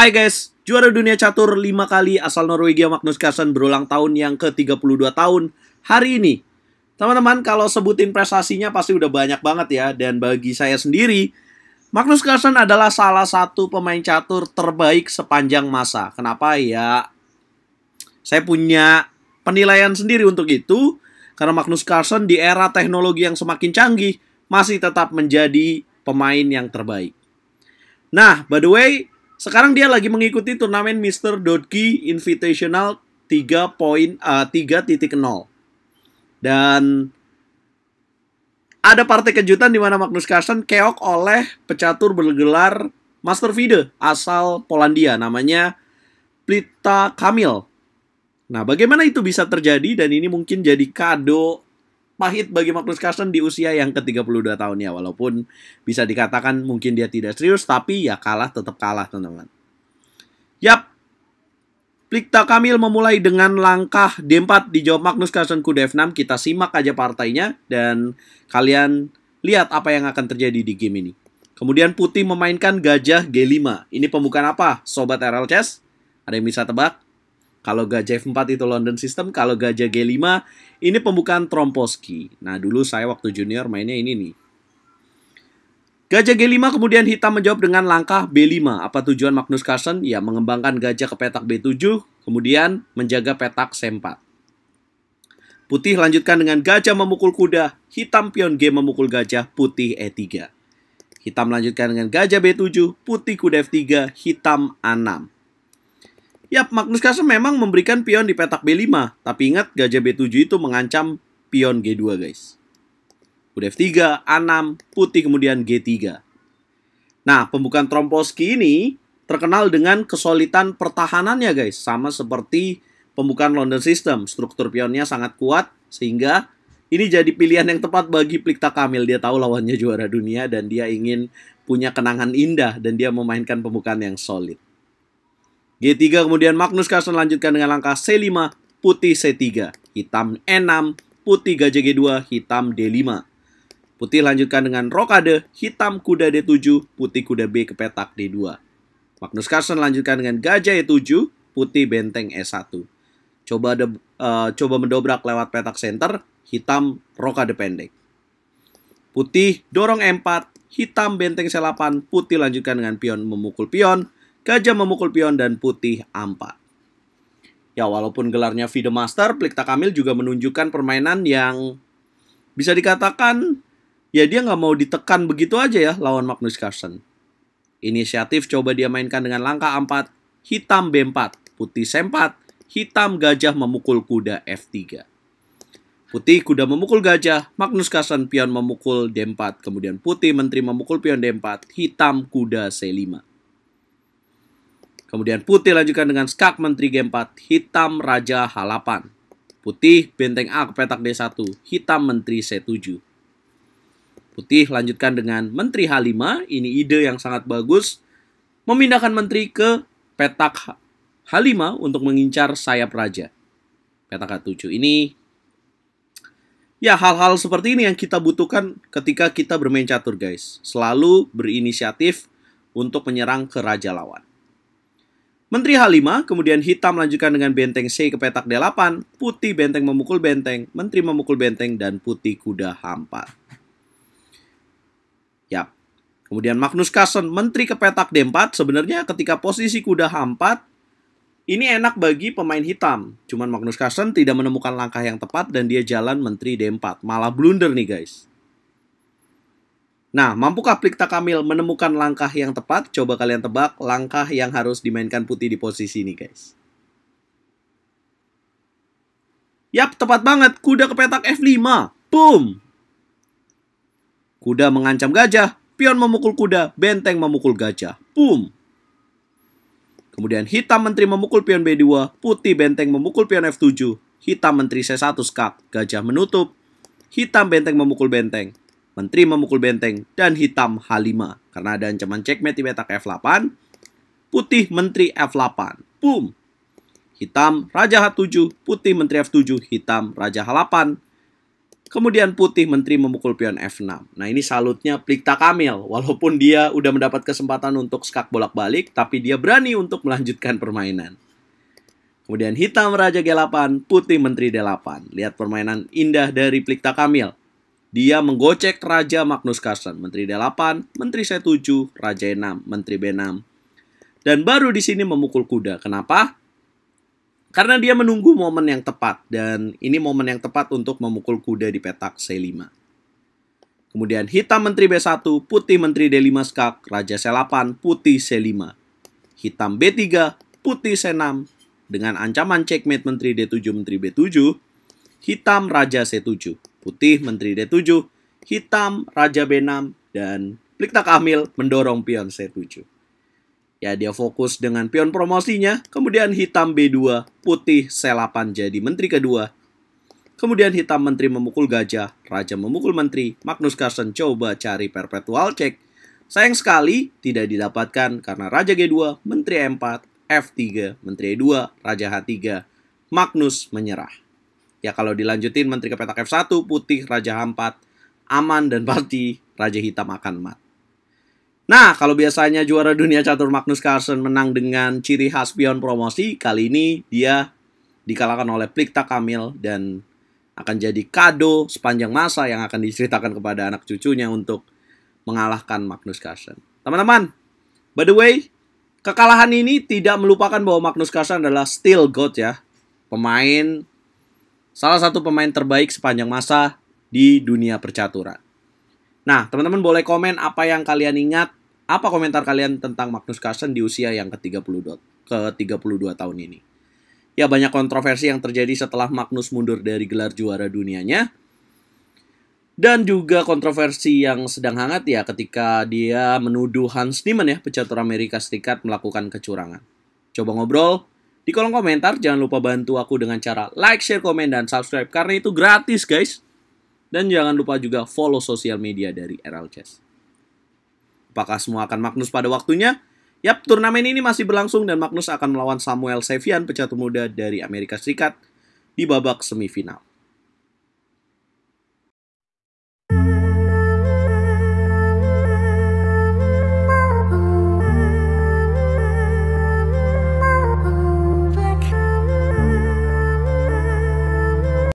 Hai guys, juara dunia catur 5 kali asal Norwegia Magnus Carlsen berulang tahun yang ke-32 tahun hari ini. Teman-teman, kalau sebutin prestasinya pasti udah banyak banget ya. Dan bagi saya sendiri, Magnus Carlsen adalah salah satu pemain catur terbaik sepanjang masa. Kenapa ya? Saya punya penilaian sendiri untuk itu. Karena Magnus Carlsen di era teknologi yang semakin canggih, masih tetap menjadi pemain yang terbaik. Nah, by the way, sekarang dia lagi mengikuti turnamen Mr. Dodgy Invitational 3.0 eh, titik Dan ada partai kejutan di mana Magnus Carlsen keok oleh pecatur bergelar Master Vide asal Polandia namanya Plita Kamil. Nah, bagaimana itu bisa terjadi dan ini mungkin jadi kado pahit bagi Magnus Carlsen di usia yang ke-32 tahun ya. Walaupun bisa dikatakan mungkin dia tidak serius, tapi ya kalah tetap kalah teman-teman. Yap, Plikta Kamil memulai dengan langkah D4 di dijawab Magnus Carlsen kuda F6. Kita simak aja partainya dan kalian lihat apa yang akan terjadi di game ini. Kemudian putih memainkan gajah G5. Ini pembukaan apa, Sobat RL Chess? Ada yang bisa tebak? Kalau gajah F4 itu London System, kalau gajah G5 ini pembukaan Tromposki. Nah, dulu saya waktu junior mainnya ini nih. Gajah G5 kemudian hitam menjawab dengan langkah B5. Apa tujuan Magnus Carlsen? Ya, mengembangkan gajah ke petak B7, kemudian menjaga petak C4. Putih lanjutkan dengan gajah memukul kuda, hitam pion G memukul gajah, putih E3. Hitam lanjutkan dengan gajah B7, putih kuda F3, hitam A6. Yap, Magnus Carlsen memang memberikan pion di petak B5, tapi ingat gajah B7 itu mengancam pion G2, guys. Udah F3, A6, putih kemudian G3. Nah, pembukaan Tromposki ini terkenal dengan kesulitan pertahanannya, guys. Sama seperti pembukaan London System, struktur pionnya sangat kuat sehingga ini jadi pilihan yang tepat bagi Plikta Kamil. Dia tahu lawannya juara dunia dan dia ingin punya kenangan indah dan dia memainkan pembukaan yang solid. G3 kemudian Magnus Carlsen lanjutkan dengan langkah C5, putih C3, hitam E6, putih gajah G2, hitam D5. Putih lanjutkan dengan rokade, hitam kuda D7, putih kuda B ke petak D2. Magnus Carlsen lanjutkan dengan gajah E7, putih benteng E1. Coba de, uh, coba mendobrak lewat petak center, hitam rokade pendek. Putih dorong E4, hitam benteng C8, putih lanjutkan dengan pion memukul pion, Gajah memukul pion dan putih ampat. Ya walaupun gelarnya video Master, Plikta Kamil juga menunjukkan permainan yang bisa dikatakan ya dia nggak mau ditekan begitu aja ya lawan Magnus Carlsen. Inisiatif coba dia mainkan dengan langkah 4 hitam B4, putih C4, hitam gajah memukul kuda F3. Putih kuda memukul gajah, Magnus Carlsen pion memukul D4, kemudian putih menteri memukul pion D4, hitam kuda C5. Kemudian putih lanjutkan dengan skak menteri G4, hitam raja H8. Putih benteng A ke petak D1, hitam menteri C7. Putih lanjutkan dengan menteri H5, ini ide yang sangat bagus. Memindahkan menteri ke petak H5 untuk mengincar sayap raja. Petak H7 ini Ya, hal-hal seperti ini yang kita butuhkan ketika kita bermain catur, guys. Selalu berinisiatif untuk menyerang ke raja lawan. Menteri H5, kemudian hitam lanjutkan dengan benteng C ke petak D8, putih benteng memukul benteng, menteri memukul benteng, dan putih kuda H4. Yap. Kemudian Magnus Carlsen, menteri ke petak D4, sebenarnya ketika posisi kuda H4, ini enak bagi pemain hitam. Cuman Magnus Carlsen tidak menemukan langkah yang tepat dan dia jalan menteri D4. Malah blunder nih guys. Nah, mampukah Plikta Kamil menemukan langkah yang tepat? Coba kalian tebak langkah yang harus dimainkan putih di posisi ini, guys. Yap, tepat banget. Kuda ke petak F5. Boom! Kuda mengancam gajah. Pion memukul kuda. Benteng memukul gajah. Boom! Kemudian hitam menteri memukul pion B2. Putih benteng memukul pion F7. Hitam menteri C1 skak. Gajah menutup. Hitam benteng memukul benteng. Menteri memukul benteng, dan hitam H5. Karena ada ancaman checkmate di petak F8, putih Menteri F8. Boom! Hitam Raja H7, putih Menteri F7, hitam Raja H8. Kemudian putih menteri memukul pion F6. Nah ini salutnya Plikta Kamil. Walaupun dia udah mendapat kesempatan untuk skak bolak-balik, tapi dia berani untuk melanjutkan permainan. Kemudian hitam Raja G8, putih Menteri D8. Lihat permainan indah dari Plikta Kamil. Dia menggocek Raja Magnus Carlsen, Menteri D8, Menteri C7, Raja E6, Menteri B6. Dan baru di sini memukul kuda. Kenapa? Karena dia menunggu momen yang tepat. Dan ini momen yang tepat untuk memukul kuda di petak C5. Kemudian hitam Menteri B1, putih Menteri D5 skak, Raja C8, putih C5. Hitam B3, putih C6, dengan ancaman checkmate Menteri D7, Menteri B7, hitam Raja C7. Putih Menteri D7, Hitam Raja B6, dan Plikta Kamil mendorong pion C7. Ya, dia fokus dengan pion promosinya, kemudian hitam B2, putih C8 jadi menteri kedua. Kemudian hitam menteri memukul gajah, raja memukul menteri, Magnus Carlsen coba cari perpetual check. Sayang sekali, tidak didapatkan karena raja G2, menteri E4, F3, menteri E2, raja H3. Magnus menyerah. Ya kalau dilanjutin menteri kepetak F1 putih raja hampat, aman dan pasti raja hitam akan mat. Nah, kalau biasanya juara dunia catur Magnus Carlsen menang dengan ciri khas pion promosi, kali ini dia dikalahkan oleh Plikta Kamil dan akan jadi kado sepanjang masa yang akan diceritakan kepada anak cucunya untuk mengalahkan Magnus Carlsen. Teman-teman, by the way, kekalahan ini tidak melupakan bahwa Magnus Carlsen adalah still god ya. Pemain salah satu pemain terbaik sepanjang masa di dunia percaturan. Nah, teman-teman boleh komen apa yang kalian ingat, apa komentar kalian tentang Magnus Carlsen di usia yang ke-32 ke tahun ini. Ya banyak kontroversi yang terjadi setelah Magnus mundur dari gelar juara dunianya. Dan juga kontroversi yang sedang hangat ya ketika dia menuduh Hans Niemann ya, pecatur Amerika Serikat melakukan kecurangan. Coba ngobrol di kolom komentar, jangan lupa bantu aku dengan cara like, share, komen, dan subscribe. Karena itu gratis, guys. Dan jangan lupa juga follow sosial media dari RL Chess. Apakah semua akan Magnus pada waktunya? Yap, turnamen ini masih berlangsung dan Magnus akan melawan Samuel Sevian, pecatur muda dari Amerika Serikat, di babak semifinal.